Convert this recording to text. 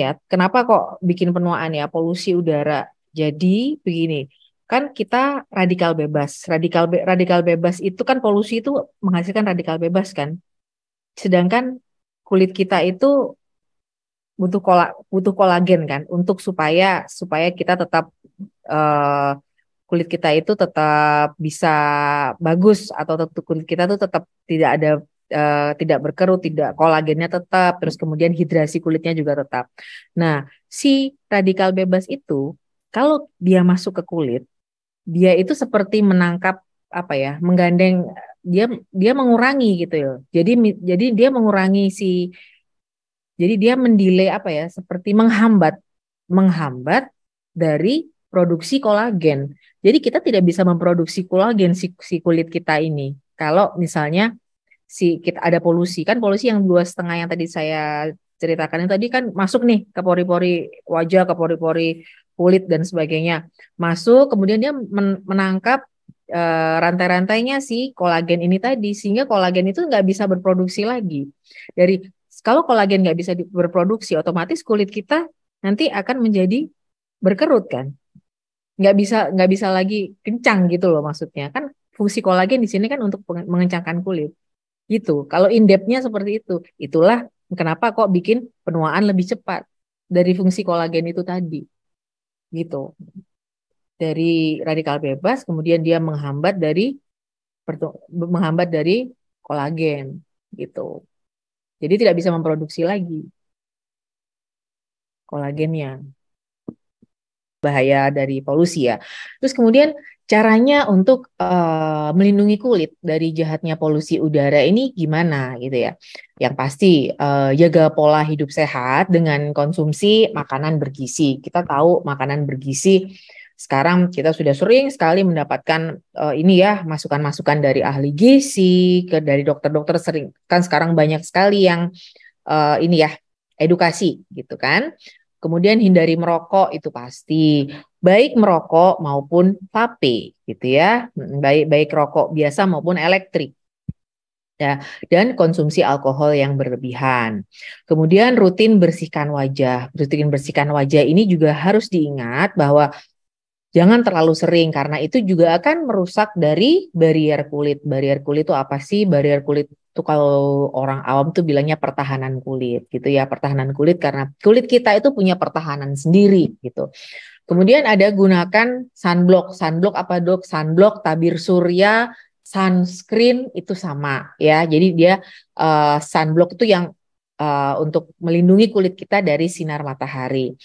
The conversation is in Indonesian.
ya kenapa kok bikin penuaan ya polusi udara jadi begini kan kita radikal bebas radikal be radikal bebas itu kan polusi itu menghasilkan radikal bebas kan sedangkan kulit kita itu butuh kolak butuh kolagen kan untuk supaya supaya kita tetap uh, kulit kita itu tetap bisa bagus atau tetap kulit kita tuh tetap tidak ada Eh, tidak berkerut, tidak kolagennya tetap, terus kemudian hidrasi kulitnya juga tetap. Nah, si radikal bebas itu kalau dia masuk ke kulit, dia itu seperti menangkap apa ya, menggandeng dia dia mengurangi gitu ya. Jadi jadi dia mengurangi si jadi dia mendelay apa ya, seperti menghambat menghambat dari produksi kolagen. Jadi kita tidak bisa memproduksi kolagen si, si kulit kita ini. Kalau misalnya si kita ada polusi kan polusi yang dua setengah yang tadi saya ceritakan yang tadi kan masuk nih ke pori-pori wajah ke pori-pori kulit dan sebagainya masuk kemudian dia men menangkap e, rantai-rantainya si kolagen ini tadi sehingga kolagen itu nggak bisa berproduksi lagi dari kalau kolagen nggak bisa berproduksi otomatis kulit kita nanti akan menjadi berkerut kan nggak bisa nggak bisa lagi kencang gitu loh maksudnya kan fungsi kolagen di sini kan untuk mengencangkan kulit Gitu. Kalau indepnya seperti itu. Itulah kenapa kok bikin penuaan lebih cepat dari fungsi kolagen itu tadi. Gitu. Dari radikal bebas kemudian dia menghambat dari menghambat dari kolagen gitu. Jadi tidak bisa memproduksi lagi kolagennya bahaya dari polusi ya. Terus kemudian caranya untuk uh, melindungi kulit dari jahatnya polusi udara ini gimana gitu ya? Yang pasti uh, jaga pola hidup sehat dengan konsumsi makanan bergizi. Kita tahu makanan bergizi sekarang kita sudah sering sekali mendapatkan uh, ini ya masukan-masukan dari ahli gizi, ke dari dokter-dokter sering kan sekarang banyak sekali yang uh, ini ya edukasi gitu kan. Kemudian hindari merokok itu pasti, baik merokok maupun vape gitu ya, baik baik rokok biasa maupun elektrik. Ya, dan konsumsi alkohol yang berlebihan. Kemudian rutin bersihkan wajah. Rutin bersihkan wajah ini juga harus diingat bahwa Jangan terlalu sering karena itu juga akan merusak dari barrier kulit. Barrier kulit itu apa sih? Barrier kulit itu kalau orang awam tuh bilangnya pertahanan kulit gitu ya. Pertahanan kulit karena kulit kita itu punya pertahanan sendiri gitu. Kemudian ada gunakan sunblock. Sunblock apa dok? Sunblock, tabir surya, sunscreen itu sama ya. Jadi dia uh, sunblock itu yang uh, untuk melindungi kulit kita dari sinar matahari.